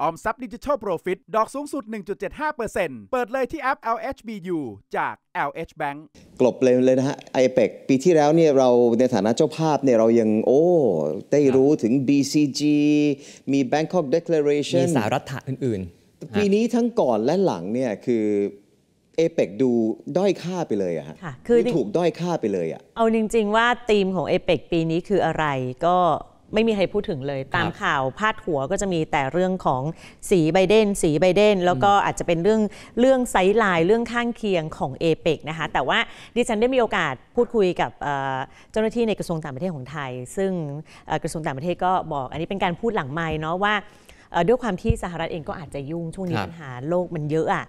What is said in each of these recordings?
ออมทรัพย์ดิจิทัลโปรฟิต ดอกสูงสุด 1.75%เปิดเลยที่แอป LHBU จาก LH Bank กลบเลยเลยนะฮะไอเ e กปีที่แล้วเนี่ยเราในฐานะเจ้าภาพเนี่ยเรายังโอ้ได้รู้ถึง BCG มี Bangkok Declaration มีสารัฐะอื่นๆ ปีนี้ทั้งก่อนและหลังเนี่ยคือเอเปกดูด้อยค่าไปเลยอะค่ะคือถูกด้อยค่าไปเลยอะเอาจริงๆ ว่าธีมของเอเปกปีนี้คืออะไรก็ไม่มีใครพูดถึงเลย ตามข่าวพาดหัวก็จะมีแต่เรื่องของสีไบเดนสีไบเดนแล้วก็อาจจะเป็นเรื่องเรื่องไซไลน์เรื่องข้างเคียงของเอเปกนะคะแต่ว่าดิฉันได้มีโอกาสพูดคุยกับเจ้าหน้าที่ในกระทรวงต่างประเทศของไทย ซึ่งกระทรวงต่างประเทศก็บอกอันนี้เป็นการพูดหลังไม้เนาะว่าด้วยความที่สหรัฐเองก็อาจจะยุ่งช่วงนี้ปัญหาโลกมันเยอะอ่ะ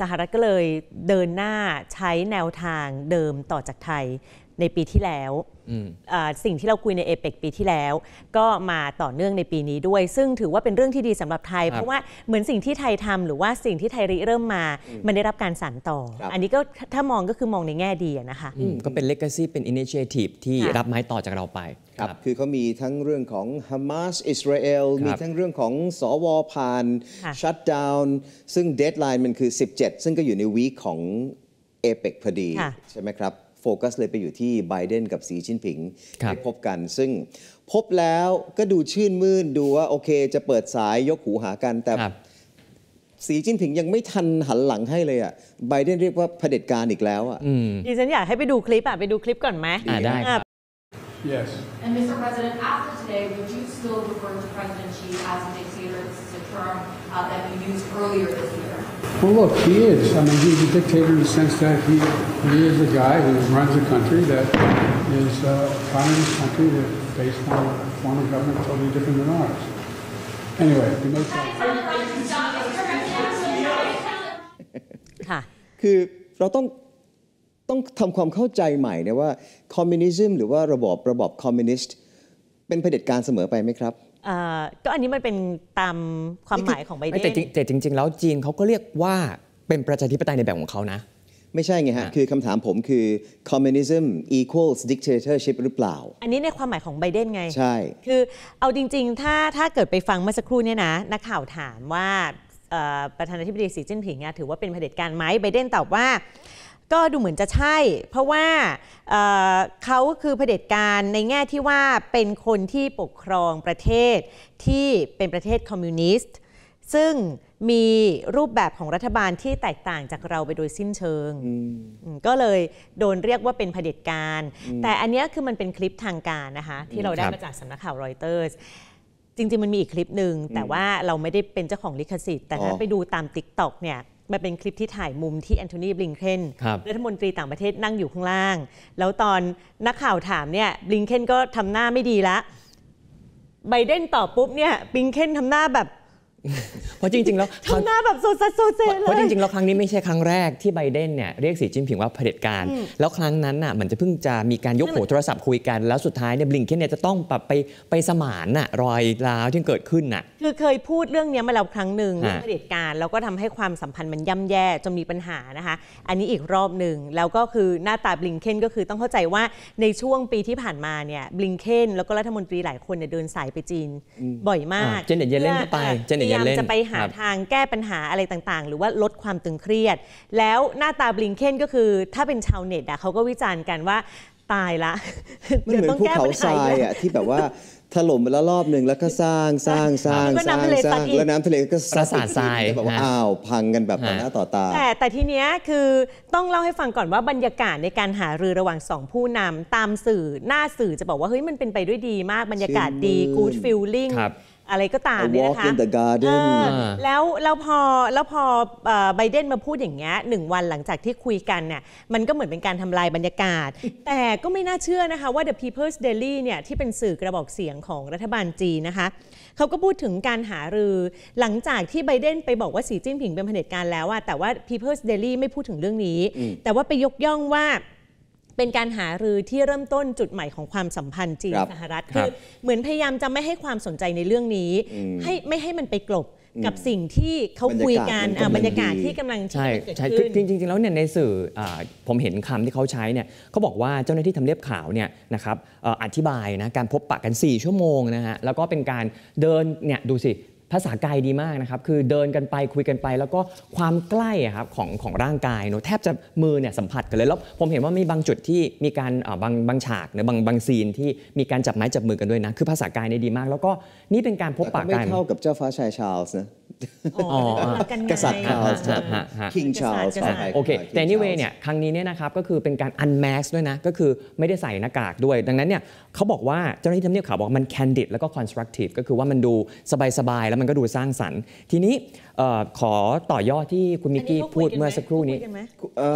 สหรัฐก็เลยเดินหน้าใช้แนวทางเดิมต่อจากไทยในปีที่แล้วสิ่งที่เราคุยในเอเปกปีที่แล้วก็มาต่อเนื่องในปีนี้ด้วย ซึ่งถือว่าเป็นเรื่องที่ดีสำหรับไทยเพราะว่าเหมือนสิ่งที่ไทยทำหรือว่าสิ่งที่ไทยริเริ่มมามันได้รับการสานต่อ อันนี้ก็ถ้ามองก็คือมองในแง่ดีนะคะก็เป็นเลกาซีเป็นอินิเชทีฟที่รับไม้ต่อจากเราไป ครับคือเขามีทั้งเรื่องของฮามาสอิสราเอลมีทั้งเรื่องของสวผ่านชัดดาวน์ซึ่งเดทไลน์มันคือ17 ซึ่งก็อยู่ในวีคของเอเปกพอดีใช่ไหมครับโฟกัสเลยไปอยู่ที่ไบเดนกับสีชิ้นผิงไ้พบกันซึ่งพบแล้วก็ดูชื่นมื่นดูว่าโอเคจะเปิดสายยกหูหากัน แต่สีจิ้นผิงยังไม่ทันหันหลังให้เลยอ่ะไบเดนเรียกว่าเผด็จการอีกแล้วอ่ะดิฉันอยากให้ไปดูคลิปอ่ะไปดูคลิปก่อนไหมได้ Yes. And Mr. President, after today, would you still refer to President Xi as a dictator? This is a term uh, that we used earlier this year. Well, look, he is. I mean, he's a dictator in the sense that he, he is a guy who runs a country that is a uh, communist country that based on a form of government totally different than ours. Anyway, we may talk. ค่ะคือเราต้อง ต้องทำความเข้าใจใหม่นะว่าคอมมิวนิสึมหรือว่าระบอบระบบคอมมิวนิสต์เป็นเผด็จการเสมอไปไหมครับ ก็อันนี้มันเป็นตามความหมายของไบเดนแต่จริงๆ แล้วจีนเขาก็เรียกว่าเป็นประชาธิปไตยในแบบของเขานะ ไม่ใช่ไงฮะคือคำถามผมคือ communism equals dictatorship หรือเปล่า อันนี้ในความหมายของไบเดนไงใช่ คือเอาจริง ๆ ถ้าถ้าเกิดไปฟังเมื่อสักครู่เนี่ยนะนักข่าวถามว่าประธานาธิบดีสีจิ้นผิงถือว่าเป็นเผด็จการไหมไบเดนตอบว่าก็ดูเหมือนจะใช่ เพราะว่าเขาคือเผด็จการ ในแง่ที่ว่าเป็นคนที่ปกครองประเทศที่เป็นประเทศคอมมิวนิสต์ซึ่งมีรูปแบบของรัฐบาลที่แตกต่างจากเราไปโดยสิ้นเชิง ก็เลยโดนเรียกว่าเป็นเผด็จการ แต่อันนี้คือมันเป็นคลิปทางการ นะคะที่เราได้มาจากสำนักข่าวรอยเตอร์จริงๆมันมีอีกคลิปหนึ่งแต่ว่าเราไม่ได้เป็นเจ้าของลิขสิทธิ์แต่ถ้าไปดูตามติ๊กต็อกเนี่ยมันเป็นคลิปที่ถ่ายมุมที่แอนโทนีบลิงเคนรัฐมนตรีต่างประเทศนั่งอยู่ข้างล่าง แล้วตอนนักข่าวถามเนี่ยบลิงเคนก็ทำหน้าไม่ดีละ ไบเดนตอบปุ๊บเนี่ยบลิงเคนทำหน้าแบบเพราะจริงๆแล้วทำหน้าแบบโซซโซเซเลยเพราะจริงๆแล้วครั้งนี้ไม่ใช่ครั้งแรกที่ไบเดนเนี่ยเรียกสีจิ้นผิงว่าเผด็จการแล้วครั้งนั้นน่ะมันจะเพิ่งจะมีการยกหูโทรศัพท์คุยกันแล้วสุดท้ายเนี่ยบลิงเคนเนี่ยจะต้องแบบไปไปสมานน่ะรอยร้าวที่เกิดขึ้นน่ะคือเคยพูดเรื่องนี้มาแล้วครั้งหนึ่งเผด็จการแล้วก็ทำให้ความสัมพันธ์มันย่าแย่จนมีปัญหานะคะ อันนี้อีกรอบหนึ่งแล้วก็คือหน้าตาบลิงเคนก็คือต้องเข้าใจว่าในช่วงปีที่ผ่านมาเนี่ยบลิงเคนแล้วก็รัฐมนตรีหลายคนเนี่ยเดินสายไปจีนบ่อยมากเจนเน็ตเยเลนไปเจนเน็ตายามจะไปหาทางแก้ปัญหาอะไรต่างๆ หรือว่าลดความตึงเครียด แล้วหน้าตาบลิงเคนก็คือถ้าเป็นชาวเน็ตอะเขาก็วิจารณ์กันว่าตายละเันเหมือนภู้ขาทราอะที่แบบว่าถล่มไปแล้วรอบหนึ่งแล้วก็สร้างสร้างสร้างสร้างสร้างแล้วน้ำทะเลก็ซัดสาดทรายแบบว่า อ้าว พังกันแบบต่อหน้าต่อตา แต่แต่ทีเนี้ยคือต้องเล่าให้ฟังก่อนว่าบรรยากาศในการหารือระหว่างสองผู้นำตามสื่อหน้าสื่อจะบอกว่าเฮ้ยมันเป็นไปด้วยดีมากบรรยากาศดีกู๊ดฟิลลิ่งอะไรก็ตามเนี่ยนะคะ the garden แล้วแล้วพอแล้วพอไบเดนมาพูดอย่างเงี้ยหนึ่งวันหลังจากที่คุยกันเนี่ยมันก็เหมือนเป็นการทำลายบรรยากาศ แต่ก็ไม่น่าเชื่อนะคะว่า The People's Daily เนี่ยที่เป็นสื่อกระบอกเสียงของรัฐบาลจีนนะคะเขาก็พูดถึงการหารือหลังจากที่ไบเดนไปบอกว่าสีจิ้นผิงเป็นเผด็จการแล้วอะแต่ว่า People's Daily ไม่พูดถึงเรื่องนี้ แต่ว่าไปยกย่องว่าเป็นการหารือที่เริ่มต้นจุดใหม่ของความสัมพันธ์จีนสหรัฐ คือเหมือนพยายามจะไม่ให้ความสนใจในเรื่องนี้ให้ไม่ให้มันไปกลบกับสิ่งที่เขาคุยกัน บรรยากาศที่กำลังใช่ใช่จริงจริงแล้วเนี่ยในสื่อผมเห็นคำที่เขาใช้เนี่ยเขาบอกว่าเจ้าหน้าที่ทำเลียบข่าวเนี่ยนะครับอธิบายนะการพบปะกัน 4 ชั่วโมงนะฮะแล้วก็เป็นการเดินเนี่ยดูสิภาษากายดีมากนะครับ คือเดินกันไปคุยกันไปแล้วก็ความใกล้ครับของของร่างกายเนอะแทบจะมือเนี่ยสัมผัสกันเลย แล้วผมเห็นว่ามีบางจุดที่มีการบางบางฉากหรือบางบางซีนที่มีการจับไม้จับมือกันด้วยนะ คือภาษากายเนี่ยดีมาก แล้วก็นี่เป็นการพบปะกันไม่เท่ากับเจ้าฟ้าชายชาร์ลส์นะกษัตริย์ชาร์ลส์คิงชาร์ล์โอเคแต่นี่เวเนี่ยครั้งนี้เนี่ยนะครับก็คือเป็นการอันแมสด้วยนะ ก็คือไม่ได้ใส่หน้ากากด้วย ดังนั้นเนี่ยเขาบอกว่าเจ้าหน้าที่ทำเนียบข่าวบอกมันแคนดิดแล้วก็คอนสตรักทีฟก็คือว่ามันดูสบายๆ แล้วมันก็ดูสร้างสรรค์ ทีนี้ ขอต่อยอดที่คุณมิกกี้พูดเมื่อสักครู่นี้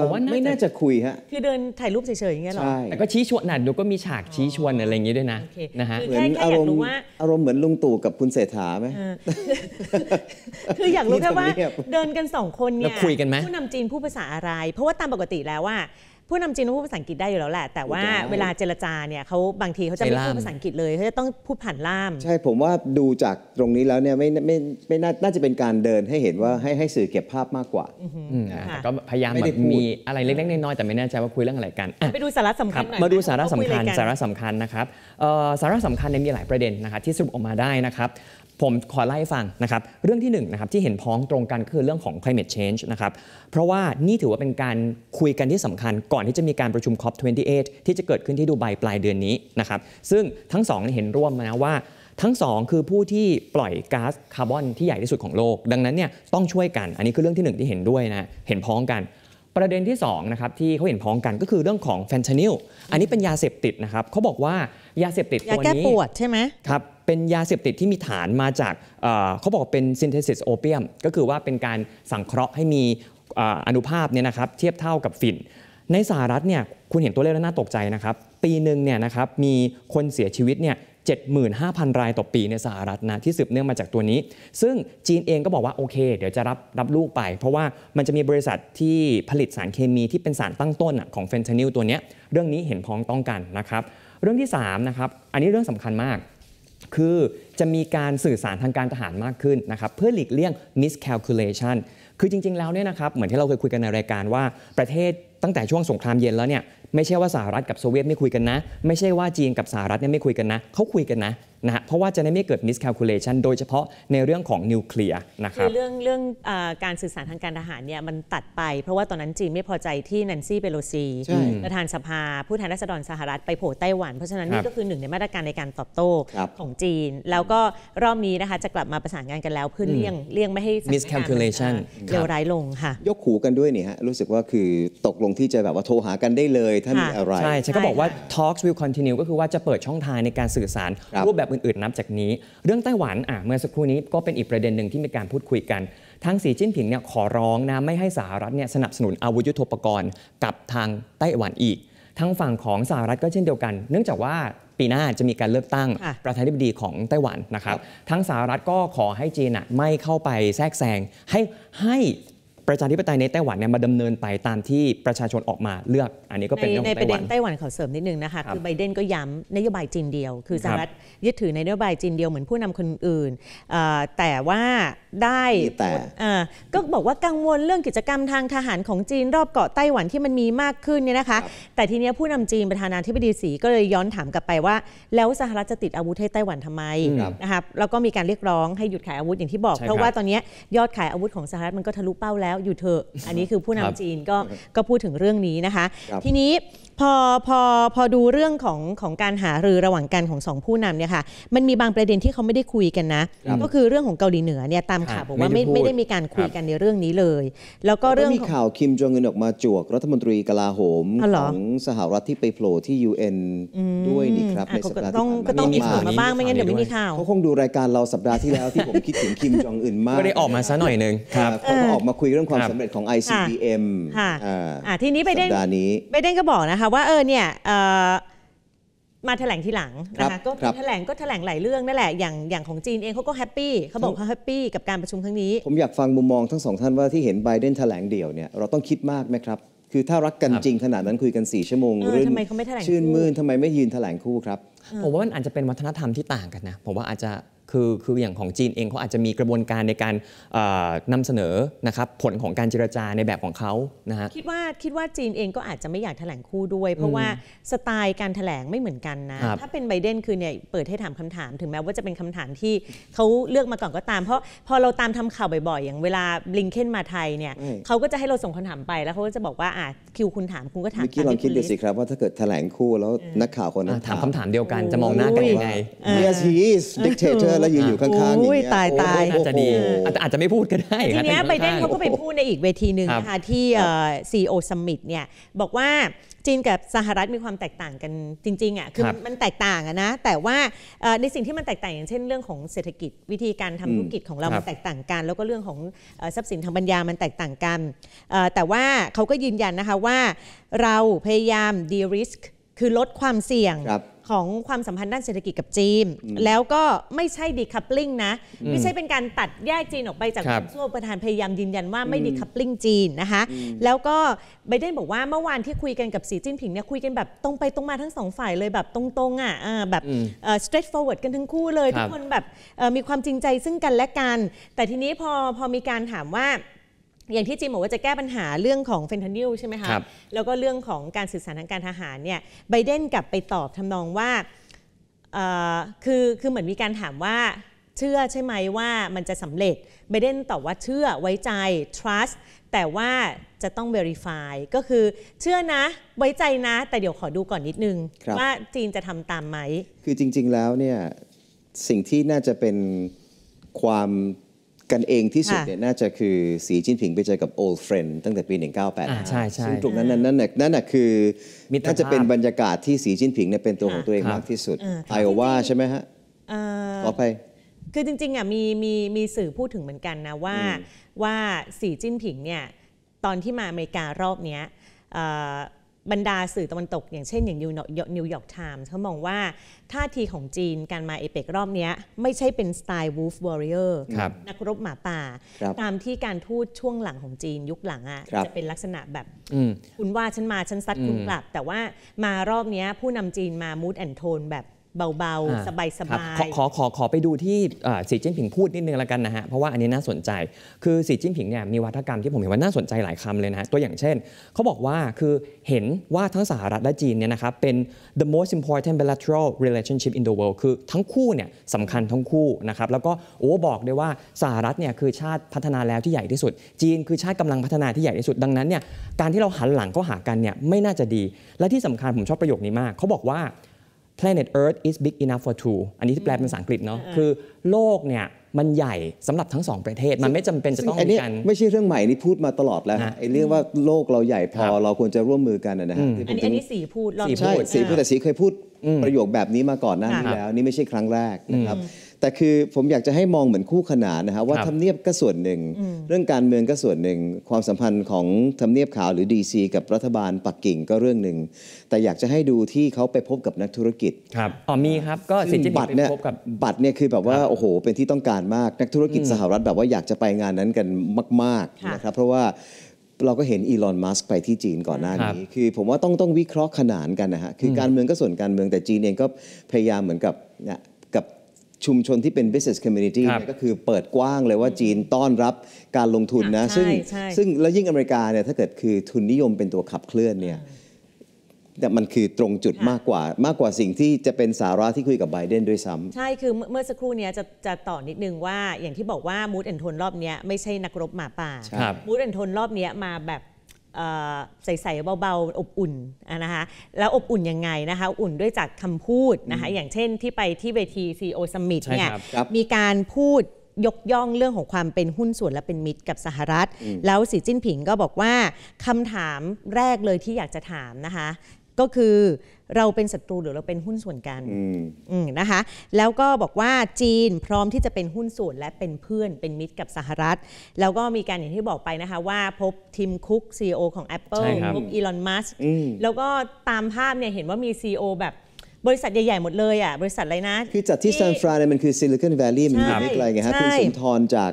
ผมว่าไม่น่าจะคุยฮะคือเดินถ่ายรูปเฉยๆ อย่างเงี้ยหรอแต่ก็ชี้ชวนน่ะดูก็มีฉากชี้ชวนอะไรอย่างงี้ด้วยนะนะฮะเหมือนอารมณ์อารมณ์เหมือนลุงตู่กับคุณเศรษฐาไหมคืออยากรู้แค่ว่าเดินกันสองคนเนี่ยคุยกันไหมผู้นำจีนผู้ภาษาอะไร เพราะว่าตามปกติแล้วว่าผู้นำจีนต้องพูดภาษาอังกฤษได้อยู่แล้วแหละ แต่ว่าเวลาเจรจาเนี่ยเขาบางทีเขาจะไม่พูดภาษาอังกฤษเลยเขาจะต้องพูดผ่านล่าม ใช่ผมว่าดูจากตรงนี้แล้วเนี่ยไม่ไม่ไม่น่าจะเป็นการเดินให้เห็นว่าให้ให้สื่อเก็บภาพมากกว่าก็พยายามแบบมีอะไรเล็กๆน้อยๆแต่ไม่แน่ใจว่าคุยเรื่องอะไรกันไปดูสาระสำคัญมาดูสาระสำคัญสาระสำคัญนะครับสาระสำคัญเนี่ยมีหลายประเด็นนะครับที่สรุปออกมาได้นะครับผมขอไล่ฟังนะครับเรื่องที่1นนะครับที่เห็นพ้องตรงกันคือเรื่องของ climate change นะครับเพราะว่านี่ถือว่าเป็นการคุยกันที่สำคัญก่อนที่จะมีการประชุม COP28 ที่จะเกิดขึ้นที่ดูไบปลายเดือนนี้นะครับซึ่งทั้งสองเห็นร่วมนะว่าทั้งสองคือผู้ที่ปล่อยก๊าซคาร์บอนที่ใหญ่ที่สุดของโลก ดังนั้นเนี่ยต้องช่วยกัน อันนี้คือเรื่องที่ 1 ที่เห็นด้วยนะเห็นพ้องกันประเด็นที่2นะครับที่เขาเห็นพ้องกันก็คือเรื่องของแฟนชนิลอันนี้เป็นยาเสพติดนะครับเขาบอกว่ายาเสพติดตัวนี้ยาแก้ปวดใช่ไหมครับเป็นยาเสพติดที่มีฐานมาจาก เขาบอกเป็นซินเทซิสโอเปียมก็คือว่าเป็นการสังเคราะห์ให้มีอนุภาพเนี่ยนะครับเทียบเท่ากับฝิ่นในสหรัฐเนี่ยคุณเห็นตัวเลขแล้วน่าตกใจนะครับ ปีหนึ่งเนี่ยนะครับมีคนเสียชีวิตเนี่ย75,000 รายต่อปีในสหรัฐนะที่สืบเนื่องมาจากตัวนี้ ซึ่งจีนเองก็บอกว่าโอเค เดี๋ยวจะรับรับลูกไป เพราะว่ามันจะมีบริษัทที่ผลิตสารเคมีที่เป็นสารตั้งต้นของเฟนทานิลตัวนี้เรื่องนี้เห็นพ้องต้องกันนะครับเรื่องที่3นะครับอันนี้เรื่องสำคัญมาก คือจะมีการสื่อสารทางการทหารมากขึ้นนะครับเพื่อหลีกเลี่ยง miscalculation คือจริงๆแล้วเนี่ยนะครับเหมือนที่เราเคยคุยกันในรายการว่าประเทศตั้งแต่ช่วงสงครามเย็นแล้วเนี่ยไม่ใช่ว่าสหรัฐกับโซเวียตไม่คุยกันนะ ไม่ใช่ว่าจีนกับสหรัฐเนี่ยไม่คุยกันนะ เขาคุยกันนะนะเพราะว่าจะได้ไม่เกิดมิสคาลคูลเลชันโดยเฉพาะในเรื่องของนิวเคลียร์นะครับคือเรื่องเรื่องอการสื่อสารทางการทหารเนี่ยมันตัดไป เพราะว่าตอนนั้นจีนไม่พอใจที่นนซี่เปโลซีประธานสภาผู้แทนราษฎรสหรัฐไปโผล่ไต้หวันเพราะฉะนั้นนี่ก็คือหนึ่งในมาตรการในการตอบโต้ของจีน แล้วก็รอบนี้นะคะจะกลับมาประสานงานกันแล้วเพื่อเลี่ยงเลี่ยงไม่ให้มิสคาลคูลเลชันเลวร้ายลงค่ะยกขู่กันด้วยเนี่ยฮะรู้สึกว่าคือตกลงที่จะแบบว่าโทรหากันได้เลยถ้ามีอะไรใช่ฉันก็บอกว่า Talks will continue ก็คือว่าจะเปิดช่องทางในการสื่อสารรูปแบบอื่นๆนับจากนี้เรื่องไต้หวันอ่ะเมื่อสักครู่นี้ก็เป็นอีกประเด็นหนึ่งที่มีการพูดคุยกันทางสีจิ้นผิงเนี่ยขอร้องนะไม่ให้สหรัฐเนี่ยสนับสนุนอาวุธยุทโธปกรณ์ กับทางไต้หวันอีกทางฝั่งของสหรัฐก็เช่นเดียวกัน เนื่องจากว่าปีหน้าจะมีการเลือกตั้งประธานาธิบดีของไต้หวันนะครับทั้งสหรัฐก็ขอให้จีนไม่เข้าไปแทรกแซงให้ให้ประชาธิปไตยในไต้หวันเนี่ยมาดำเนินไปตามที่ประชาชนออกมาเลือกอันนี้ก็เป็นเรื่องไต้หวันในประเด็นไต้หวันขอเสริมนิดนึงนะคะคือไบเดนก็ย้ำนโยบายจีนเดียวคือสหรัฐยึดถือนโยบายจีนเดียวเหมือนผู้นำคนอื่นแต่ว่าได้แต่ก็บอกว่ากังวลเรื่องกิจกรรมทางทหารของจีนรอบเกาะไต้หวันที่มันมีมากขึ้นเนี่ยนะคะแต่ทีนี้ผู้นำจีนประธานาธิบดีสีก็เลยย้อนถามกลับไปว่า แล้วสหรัฐจะติดอาวุธให้ไต้หวันทำไมนะคะแล้วก็มีการเรียกร้อง ให้หยุดขายอาวุธอย่างที่บอกเพราะว่าตอนนี้ยอดขายอาวุธของสหรัฐมันก็ทะลุเป้าแล้วแล้วอยู่เถอะอันนี้คือผู้นำจีนก็ก็พูดถึงเรื่องนี้นะคะ ทีนี้พอพอพอดูเรื่องของของการหารือระหว่างกันของสองผู้นำเนี่ยค่ะมันมีบางประเด็นที่เขาไม่ได้คุยกันนะ ก็คือเรื่องของเกาหลีเหนือเนี่ยตามข่าวบอกว่าไม่ไม่ได้มีการคุยกันในเรื่องนี้เลยแล้วก็เรื่องมีข่าวคิมจองอึนออกมาจวกรัฐมนตรีกลาโหมของสหรัฐที่ไปโผล่ที่ UN ด้วยนี่ครับในสัปดาห์ที่ผ่านมาต้องมีข่าวมาบ้างไม่งั้นเดี๋ยวไม่มีข่าวเขาคงดูรายการเราสัปดาห์ที่แล้วที่ผมคิดถึงคิมจองอึนมากก็ได้ออกมาซะหน่อยนึงครับเขาออกมาคุยเรื่องความสำเร็จของ ICBM อ่าทีนี้ไปเด้งไปเด้งก็บอกนะคะะคะว่าเออเนี่ยมาแถลงทีหลังนะคะก็แถลงก็แถลงหลายเรื่องนั่นแหละอย่างอย่างของจีนเองเขาก็แฮปปี้เขาบอกเขาแฮปปี้กับการประชุมครั้งนี้ ผมอยากฟังมุมมองทั้งสองท่านว่าที่เห็นไบเดนแถลงเดี่ยวเนี่ยเราต้องคิดมากไหมครับ คือถ้ารักกันจริงขนาดนั้นคุยกัน 4 ชั่วโมงเรื่องชื่นมื่นทำไมไม่ยืนแถลงคู่ครับ ผมว่ามันอาจจะเป็นวัฒนธรรมที่ต่างกันนะผมว่าอาจจะคือคืออย่างของจีนเองเขาอาจจะมีกระบวนการในการนำเสนอนะครับผลของการเจรจาในแบบของเขานะฮะคิดว่าคิดว่าจีนเองก็อาจจะไม่อยากแถลงคู่ด้วย เพราะว่าสไตล์การแถลงไม่เหมือนกันนะ ถ้าเป็นไบเดนคือเนี่ยเปิดให้ถามคำถาม ถึงแม้ว่าจะเป็นคำถามที่เขาเลือกมาก่อนก็ตาม เพราะพอเราตามทำข่าวบ่อยๆ อย่างเวลาบลิงเคนมาไทยเนี่ยเขาก็จะให้เราส่งคำถามไปแล้วเขาก็จะบอกว่าอ่ะคิวคุณถามคุณก็ถามคมืลองคิดดูสิครับว่าถ้าเกิดแถลงคู่แล้วนักข่าวคนนั้นถามคำถามเดียวกันจะมองหน้ากันยังไง Yes he is dictator ล้วยืนอยู่ข้างๆอย่างเงี้ยตายตายอาจะดีอาจจะไม่พูดก็ได้ทีเนี้ยไบเดนเขาก็ไปพูดในอีกเวทีหนึ่งนะคะที่ซีโอซัมมิตเนี่ยบอกว่าจีนกับสหรัฐมีความแตกต่างกันจริงๆอ่ะคือมันแตกต่างอะนะแต่ว่าในสิ่งที่มันแตกต่างอย่างเช่นเรื่องของเศรษฐกิจวิธีการทำธุรกิจของเรามันแตกต่างกัน แล้วก็เรื่องของทรัพย์สินทางปัญญามันแตกต่างกันแต่ว่าเขาก็ยืนยันนะคะว่า เราพยายามดีริสคือลดความเสี่ยงของความสัมพันธ์ด้านเศรษฐกิจกับจีน แล้วก็ไม่ใช่ดีคัพลิงนะไม่ใช่เป็นการตัดแยกจีนออกไปจากการส่วประธานพยายามยืนยันว่าไม่ดีคัพลิงจีนนะคะแล้วก็ไบเดนบอกว่าเมื่อวานที่คุยกันกับสีจิ้นผิงเนี่ยคุยกันแบบตรงไปตรงมาทั้งสองฝ่ายเลยแบบตรงๆอ่ะแบบ straight forward กันทั้งคู่เลยทุกคนแบบมีความจริงใจซึ่งกันและกัน แต่ทีนี้พอพอมีการถามว่าอย่างที่จีนบอกว่าจะแก้ปัญหาเรื่องของเฟนทานิลใช่ไหมคะคแล้วก็เรื่องของการสื่อสารทางการทหารเนี่ย ไบเดนกลับไปตอบทำนองว่าคือคือเหมือนมีการถามว่าเชื่อใช่ไหมว่ามันจะสำเร็จ ไบเดนตอบว่าเชื่อไว้ใจ trust แต่ว่าจะต้อง verify ก็คือเชื่อนะไว้ใจนะ แต่เดี๋ยวขอดูก่อนนิดนึง ว่าจีนจะทำตามไหม คือจริง ๆแล้วเนี่ยสิ่งที่น่าจะเป็นความกันเองที่สุดเนี่ยน่าจะคือ สีจิ้นผิงไปเจอกับ old friend ตั้งแต่ปี 1985ใช่ใช่ซึ่งตรงนั้นนั่นนั่นนั่นน่ะคือน่าจะเป็นบรรยากาศที่สีจิ้นผิงเนี่ยเป็นตัวของตัวเองมากที่สุด ไอโอวาใช่ไหมฮะ่อไป คือจริงๆอ่ะมีมีมีสื่อพูดถึงเหมือนกันนะว่าว่าสีจิ้นผิงเนี่ย ตอนที่มาอเมริการอบเนี้ยบรรดาสื่อตะวันตกอย่างเช่นอย่างนิวยอร์กไทม์เขามองว่าท่าทีของจีนการมาเอเปกรอบนี้ไม่ใช่เป็นสไตล์วูฟวอริเออร์นักรบหมาป่าตามที่การทูตช่วงหลังของจีนยุคหลังอ่ะจะเป็นลักษณะแบบ คุณว่าฉันมา ฉันซัดคุณกลับ แต่ว่ามารอบนี้ผู้นำจีนมามูดแอนโทนแบบเบาๆสบายๆขอขอขอไปดูที่สีจิ้นผิงพูดนิดนึงแล้วกันนะฮะเพราะว่าอันนี้น่าสนใจ คือสีจิ้นผิงเนี่ยมีวัฒกรรมที่ผมเห็นว่าน่าสนใจหลายคำเลยนะะตัวอย่างเช่นเขาบอกว่าคือเห็นว่าทั้งสหรัฐและจีนเนี่ยนะครับเป็น the most important bilateral relationship in the world คือทั้งคู่เนี่ยสำคัญทั้งคู่นะครับแล้วก็โอ้บอกด้วยว่าสหรัฐเนี่ยคือชาติพัฒนาแล้วที่ใหญ่ที่สุดจีนคือชาติกำลังพัฒนาที่ใหญ่ที่สุดดังนั้นเนี่ยการที่เราหันหลังเข้าหากันเนี่ยไม่น่าจะดี และที่สำคัญผมชอบประโยคนี้มากเขาบอกว่า planet Earth is big enough for two อันนี้ที่แปลเป็นภาษาอังกฤษเนาะ คือโลกเนี่ยมันใหญ่สำหรับทั้งสองประเทศ มันไม่จำเป็นจะต้องมีกัน ไม่ใช่เรื่องใหม่นี่พูดมาตลอดแล้วไอ้เรื่องว่าโลกเราใหญ่พอเราควรจะร่วมมือกันนะฮะ อันนี้สีพูด ใช่สีพูด แต่สีเคยพูดประโยคแบบนี้มาก่อนหน้า นี้แล้ว นี่ไม่ใช่ครั้งแรกนะครับแต่คือผมอยากจะให้มองเหมือนคู่ขนานนะฮะว่าทำเนียบก็ส่วนหนึ่งเรื่องการเมืองก็ส่วนหนึ่ง ความสัมพันธ์ของทำเนียบขาวหรือ DC กับรัฐบาลปักกิ่งก็เรื่องหนึ่ง แต่อยากจะให้ดูที่เขาไปพบกับนักธุรกิจครับอ๋อมีครับก็สิทธิบัตรเนี่ยบัตรเนี่ยคือแบบว่าโอ้โห เป็นที่ต้องการมากนักธุรกิจสหรัฐแบบว่าอยากจะไปงานนั้นกันมากๆนะครับเพราะว่าเราก็เห็นอีลอนมัสก์ไปที่จีนก่อนหน้านี้คือผมว่าต้องต้องวิเคราะห์ขนานกันนะฮะคือการเมืองก็ส่วนการเมืองแต่จีนเองก็พยายามเหมือนกับชุมชนที่เป็น business community ก็คือเปิดกว้างเลยว่าจีนต้อนรับการลงทุนนะ ซึ่งซึ่งแล้วยิ่งอเมริกาเนี่ยถ้าเกิดคือทุนนิยมเป็นตัวขับเคลื่อนเนี่ยแต่มันคือตรงจุดมากกว่า มากกว่าสิ่งที่จะเป็นสาระที่คุยกับไบเดนด้วยซ้ำใช่ คือเมื่อสักครู่เนี้ยจะจะต่อนิดนึงว่าอย่างที่บอกว่ามูดแอนโทนรอบเนี้ยไม่ใช่นักรบหมาป่ามูดแอนโทนรอบเนี้ยมาแบบใส่ๆเบา ๆ อบอุ่นนะคะแล้วอบอุ่นยังไงนะคะอุ่นด้วยจากคำพูดนะคะอย่างเช่นที่ไปที่เวที CEO Summit เนี่ยมีการพูดยกย่องเรื่องของความเป็นหุ้นส่วนและเป็นมิตรกับสหรัฐ แล้วสีจิ้นผิงก็บอกว่าคำถามแรกเลยที่อยากจะถามนะคะก็คือเราเป็นศัตรูหรือเราเป็นหุ้นส่วนกันนะคะแล้วก็บอกว่าจีนพร้อมที่จะเป็นหุ้นส่วนและเป็นเพื่อนเป็นมิตรกับสหรัฐ แล้วก็มีการอย่างที่บอกไปนะคะว่าพบทีมคุก CEO ของ Apple พบอีลอนมัสแล้วก็ตามภาพเนี่ยเห็นว่ามี CEO แบบบริษัทใหญ่ๆ หมดเลยอ่ะบริษัทอะไรนะ คือจัดที่ซานฟรานมันคือซิลิคอนแวลลีย์มันอยู่ไม่ไกลไงฮะคุณสุนทรจาก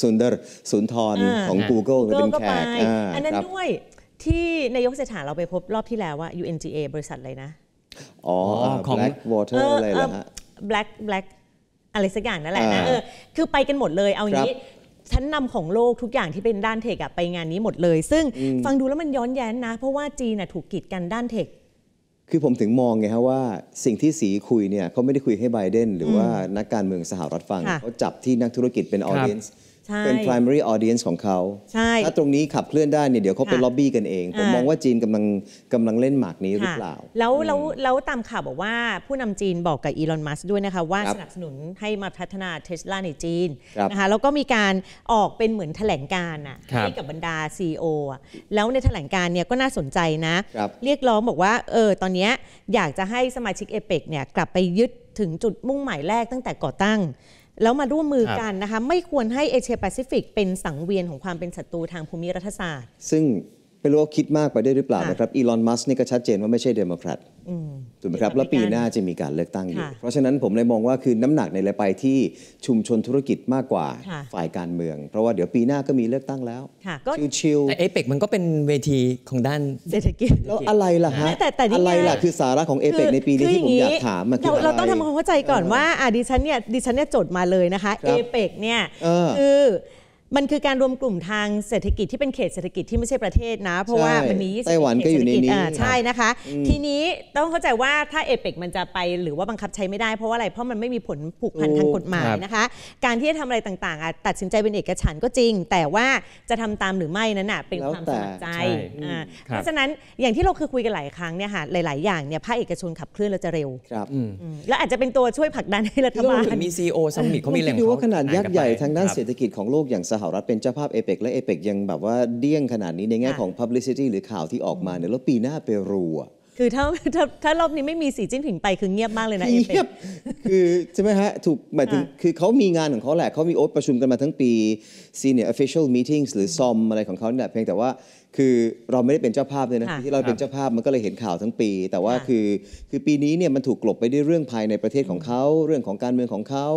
สุนเดอร์สุนทรของ Google เป็นแขกอันนั้นด้วยที่นายกเศรษฐาเราไปพบ รอบที่แล้วว่า UNGA บริษัทอะไรนะ อ๋อของ Black Water อะไรเะฮะ Black Black อะไรสักอย่างนั่นแหละนะเออคือไปกันหมดเลยเอางี้ชั้นนำของโลกทุกอย่างที่เป็นด้านเทคะไปงานนี้หมดเลย ซึ่งฟังดูแล้วมันย้อนแย้นนะ เพราะว่าจีนถูกกีดกันด้านเทคคือผมถึงมองไงฮะว่าสิ่งที่สีคุยเนี่ยเขาไม่ได้คุยให้ไบเดนหรือว่านักการเมืองสหรัฐฟังเขาจับที่นักธุรกิจเป็นออเดนส์เป็น primary audience ของเขาใช่ถ้าตรงนี้ขับเคลื่อนได้เนี่ยเดี๋ยวเขาไปล็อบบี้กันเอง ผมมองว่าจีนกำลังกำลังเล่นหมากนี้หรือเปล่า แล้วแล้วแล้วตามข่าวบอกว่าผู้นำจีนบอกกับอีลอนมัสด้วยนะคะ ว่าสนับสนุนให้มาพัฒนาเทสลาในจีนนะคะแล้วก็มีการออกเป็นเหมือนแถลงการอ่ะให้กับบรรดา CEO อ่ะแล้วในแถลงการเนี่ยก็น่าสนใจนะ เรียกร้องบอกว่าเออตอนนี้อยากจะให้สมาชิกเอเปกเนี่ยกลับไปยึดถึงจุดมุ่งหมายแรกตั้งแต่ก่อตั้งแล้วมาร่วมมือกันนะคะไม่ควรให้เอเชียแปซิฟิก เป็นสังเวียนของความเป็นศัตรูทางภูมิรัฐศาสตร์ ซึ่งไม่รู้ว่าคิดมากไปได้หรือเปล่านะครับอีลอนมัสก์นี่ก็ชัดเจนว่าไม่ใช่เดโมแครตถูกไหมครับแล้วปีหน้าจะมีการเลือกตั้งอยู่ เพราะฉะนั้นผมเลยมองว่าคือน้ำหนักในไปที่ชุมชนธุรกิจมากกว่าฝ่ายการเมืองเพราะว่าเดี๋ยวปีหน้าก็มีเลือกตั้งแล้ว ชิวๆแต่เอเปกมันก็เป็นเวทีของด้านเศรษฐกิจ แล้วอะไรล่ะฮะอะไรล่ะคือสาระของเอเปกในปีนี้ที่ผมอยากถามมาคืออะไรเราต้องทำความเข้าใจก่อนว่าดิฉันเนี่ยดิฉันเนี่ยจดมาเลยนะคะเอเปกเนี่ยคือมันคือการรวมกลุ่มทางเศรษฐกิจที่เป็นเขตเศรษฐกิจที่ไม่ใช่ประเทศนะเพราะว่ามันมีไต้หวันก็อยู่ในนี้ใช่นะคะ ทีนี้ต้องเข้าใจว่าถ้าเอเปกมันจะไปหรือว่าบังคับใช้ไม่ได้เพราะว่าอะไรเพราะมันไม่มีผลผูกพันทางกฎหมายนะคะการที่จะทำอะไรต่างๆตัดสินใจเป็นเอกฉันก็จริง แต่ว่าจะทำตามหรือไม่นั้นเป็นความสมัครใจเพราะฉะนั้นอย่างที่เราเคยคุยกันหลายครั้งเนี่ยค่ะหลายๆอย่างเนี่ยภาคเอกชนขับเคลื่อนเราจะเร็วแล้วอาจจะเป็นตัวช่วยผลักดันให้รัฐบาลมีซีโอสมิตเขามีแหล่งดูว่าขนาดยักษ์ใหญ่ทางด้านเศรษฐกิจของโลกอย่างสหหรัฐเป็นเจ้าภาพเอเปกและเอเปกยังแบบว่าเดี้ยงขนาดนี้ในแง่ของ publicity หรือข่าวที่ออกมาเนี่ยแล้วปีหน้าเปรูอ่ะคือถ้าถ้าถ้ารอบนี้ไม่มีสีจิ้นผิงไปคือเงียบมากเลยนะเอีปกคือใช่ไหมฮะถูกหมายถึงคือเขามีงานของเขาแหละเขามีโอ๊ตประชุมกันมาทั้งปี senior official meetings หรือซอมอะไรของเขาเนี่ยเพียงแต่ว่าคือเราไม่ได้เป็นเจ้าภาพเลยนะที่เราเป็นเจ้าภาพมันก็เลยเห็นข่าวทั้งปี แต่ว่าคือคือปีนี้เนี่ยมันถูกกลบไปด้วยเรื่องภายในประเทศของเขาเรื่องของการเมืองของเขา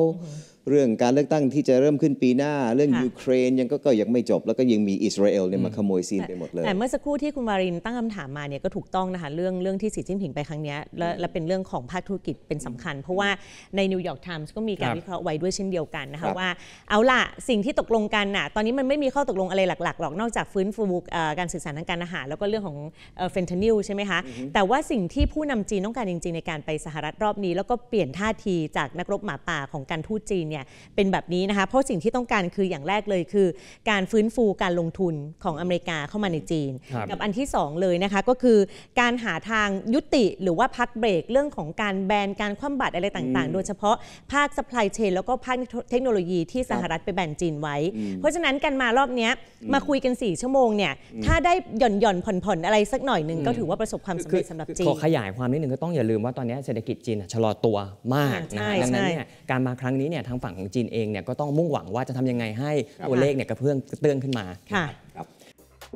เรื่องการเลือกตั้งที่จะเริ่มขึ้นปีหน้าเรื่องยูเครนยังก็ยังไม่จบ แล้วก็ยังมีอิสราเอลเนี่ยมาขโมยซีนไปหมดเลยแต่เมื่อสักครู่ที่คุณวารินตั้งคำถามมาเนี่ยก็ถูกต้องนะคะเรื่องเรื่องที่สีจิ้นผิงไปครั้งนี้และและเป็นเรื่องของภาคธุรกิจเป็นสำคัญ เพราะว่าในนิวยอร์กไทมส์ก็มีการวิเคราะห์ไว้ด้วยเช่นเดียวกันนะคะว่าเอาล่ะสิ่งที่ตกลงกันน่ะตอนนี้มันไม่มีข้อตกลงอะไรหลักๆหรอกนอกจากฟื้นฟูการสื่อสารทางการอาหารแล้วก็เรื่องของเฟนทานิลใช่ไหมคะแต่ว่าสิ่งที่ผู้นำจีนต้องการจริงๆในการไปสหรัฐรอบนี้ แล้วก็เปลี่ยนท่าทีจากนักรบหมาป่าของการทูตจีนเนี่ยเป็นแบบนี้นะคะเพราะสิ่งที่ต้องการคืออย่างแรกเลยคือการฟื้นฟูการลงทุนของอเมริกาเข้ามาในจีนกับอันที่2เลยนะคะก็คือการหาทางยุติหรือว่าพักเบรกเรื่องของการแบนการคว่ำบาตรอะไรต่างๆโดยเฉพาะภาคสป라이 l y c h แล้วก็ภาคเทคโนโลยีที่สหรัฐไปแบนจีนไว้เพราะฉะนั้นการมารอบนี้มาคุยกัน4ชั่วโมงเนี่ยถ้าได้หย่อนหย่อนผ่อนๆอะไรสักหน่อยหนึ่งก็ถือว่าประสบความสำเร็จสำหรับจีนขอขยายความนิดนึงก็ต้องอย่าลืมว่าตอนนี้เศรษฐกิจจีนชะลอตัวมากนะดังนั้นเนี่ยการมาครั้งนี้เนี่ยทางฝั่งของจีนเองเนี่ยก็ต้องมุ่งหวังว่าจะทำยังไงให้ ตัวเลขเนี่ยกระเพื่องกระเตื้องขึ้นมาค่ะ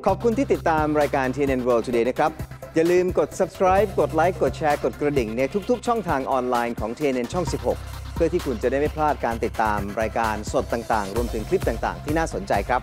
ขอบคุณที่ติดตามรายการ TNN World Today นะครับ อย่าลืมกด subscribe กดไลค์กดแชร์กดกระดิ่งในทุกๆ ช่องทางออนไลน์ของ TNN ช่อง 16 เพื่อที่คุณจะได้ไม่พลาดการติดตามรายการสดต่างๆ รวมถึงคลิปต่าง ๆ ที่น่าสนใจครับ